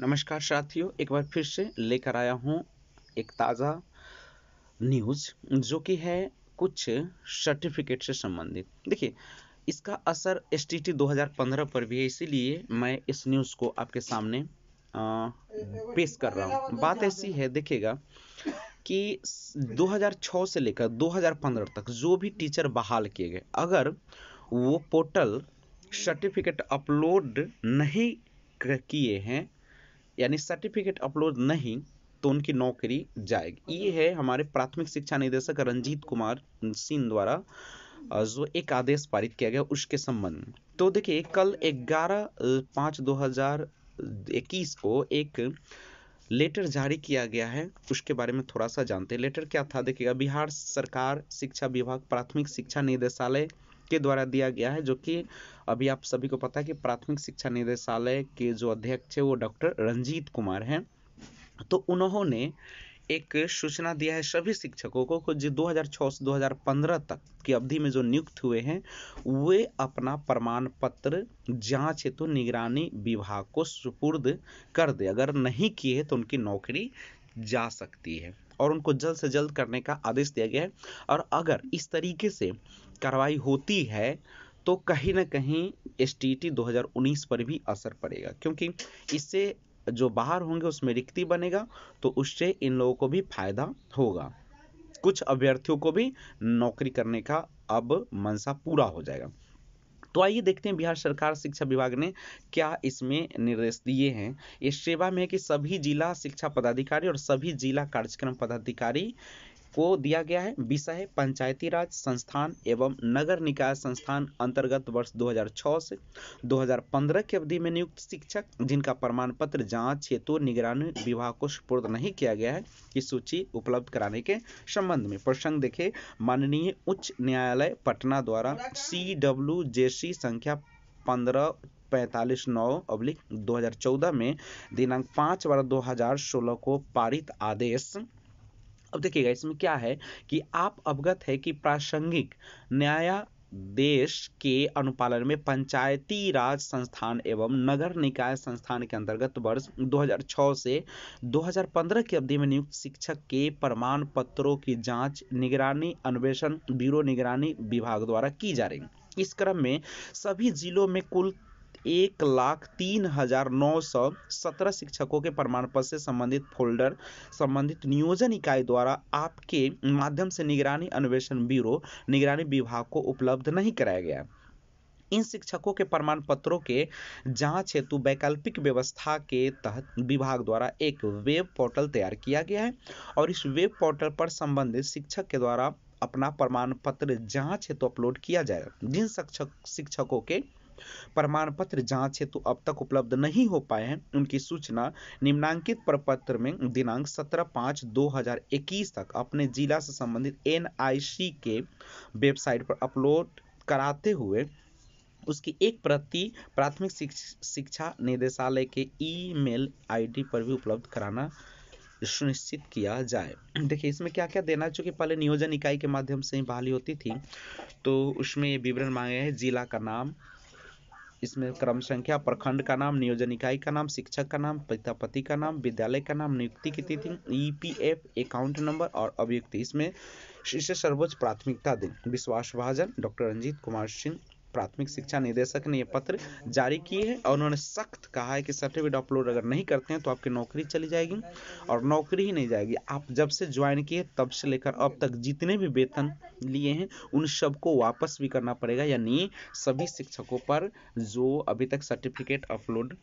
नमस्कार साथियों एक बार फिर से लेकर आया हूँ एक ताज़ा न्यूज़ जो कि है कुछ सर्टिफिकेट से संबंधित देखिए इसका असर एस टी 2015 पर भी है इसीलिए मैं इस न्यूज़ को आपके सामने पेश कर रहा हूँ बात ऐसी है देखिएगा कि 2006 से लेकर 2015 तक जो भी टीचर बहाल किए गए अगर वो पोर्टल सर्टिफिकेट अपलोड नहीं किए हैं यानी सर्टिफिकेट अपलोड नहीं तो उनकी नौकरी जाएगी ये है हमारे प्राथमिक शिक्षा निदेशक रंजीत कुमार सिंह द्वारा जो एक आदेश पारित किया गया उसके संबंध में तो देखिए कल 11 पाँच 2021 को एक लेटर जारी किया गया है उसके बारे में थोड़ा सा जानते हैं लेटर क्या था देखिएगा बिहार सरकार शिक्षा विभाग प्राथमिक शिक्षा निदेशालय के द्वारा दिया गया है जो कि अभी आप सभी को पता है कि प्राथमिक शिक्षा निदेशालय के जो अध्यक्ष है वो डॉक्टर रंजीत कुमार हैं तो उन्होंने एक सूचना दिया है सभी शिक्षकों को जो 2006 से 2015 तक की अवधि में जो नियुक्त हुए हैं वे अपना प्रमाण पत्र जांच हेतु तो निगरानी विभाग को सुपुर्द कर दे अगर नहीं किए तो उनकी नौकरी जा सकती है और उनको जल्द से जल्द करने का आदेश दिया गया है और अगर इस तरीके से कार्रवाई होती है तो कहीं ना कहीं एस टी 2019 पर भी असर पड़ेगा क्योंकि इससे जो बाहर होंगे उसमें रिक्ति बनेगा तो उससे इन लोगों को भी फायदा होगा कुछ अभ्यर्थियों को भी नौकरी करने का अब मनसा पूरा हो जाएगा तो आइए देखते हैं बिहार सरकार शिक्षा विभाग ने क्या इसमें निर्देश दिए हैं इस सेवा में है कि सभी जिला शिक्षा पदाधिकारी और सभी जिला कार्यक्रम पदाधिकारी को दिया गया है विषय पंचायती राज संस्थान एवं नगर निकाय संस्थान अंतर्गत वर्ष 2006 से 2015 की अवधि में नियुक्त शिक्षक जिनका प्रमाण पत्र जांच हेतु निगरानी विभाग को सुपुर्द नहीं किया गया है की सूची उपलब्ध कराने के संबंध में प्रसंग देखे माननीय उच्च न्यायालय पटना द्वारा सी डब्ल्यू सी संख्या पंद्रह पैंतालीस नौ अब्लिक चौदह में दिनांक पाँच बारह सोलह को पारित आदेश अब देखिएगा इसमें क्या है कि आप अवगत है कि प्रासंगिक न्याय देश के अनुपालन में पंचायती राज संस्थान एवं नगर निकाय संस्थान के अंतर्गत वर्ष 2006 से 2015 की अवधि में नियुक्त शिक्षक के प्रमाण पत्रों की जांच निगरानी अन्वेषण ब्यूरो निगरानी विभाग द्वारा की जा रही इस क्रम में सभी जिलों में कुल एक लाख तीन हजार नौ सौ सत्रह शिक्षकों के प्रमाण पत्र से संबंधित फोल्डर संबंधित नियोजन इकाई द्वारा आपके माध्यम से निगरानी अन्वेषण ब्यूरो निगरानी विभाग को उपलब्ध नहीं कराया गया इन शिक्षकों के प्रमाण पत्रों के जांच हेतु वैकल्पिक व्यवस्था के तहत विभाग द्वारा एक वेब पोर्टल तैयार किया गया है और इस वेब पोर्टल पर संबंधित शिक्षक के द्वारा अपना प्रमाण पत्र जांच हेतु अपलोड किया जाएगा जिन शिक्षक शिक्षकों के प्रमाण पत्र जांच हेतु अब तक उपलब्ध नहीं हो पाए हैं उनकी सूचना निम्नांकित प्रपत्र में दिनांक 17 पाँच 2021 तक अपने जिला से संबंधित एन के वेबसाइट पर अपलोड कराते हुए उसकी एक प्रति प्राथमिक शिक्षा निदेशालय के ईमेल आईडी पर भी उपलब्ध कराना सुनिश्चित किया जाए देखिए इसमें क्या क्या देना चूँकि पहले नियोजन इकाई के माध्यम से ही बहाली होती थी तो उसमें ये विवरण मांगे हैं जिला का नाम इसमें क्रम संख्या प्रखंड का नाम नियोजन इकाई का नाम शिक्षक का नाम पिता पति का नाम विद्यालय का नाम नियुक्ति की तिथि E P F account number और अभियुक्ति इसमें इसे सर्वोच्च प्राथमिकता दें विश्वास भाजन डॉक्टर रंजीत कुमार सिंह प्राथमिक शिक्षा निदेशक ने यह पत्र जारी किए हैं और उन्होंने सख्त कहा है कि सर्टिफिकेट अपलोड अगर नहीं करते हैं तो आपकी नौकरी चली जाएगी और नौकरी ही नहीं जाएगी आप जब से ज्वाइन किए तब से लेकर अब तक जितने भी वेतन लिए हैं उन सबको वापस भी करना पड़ेगा यानी सभी शिक्षकों पर जो अभी तक सर्टिफिकेट अपलोड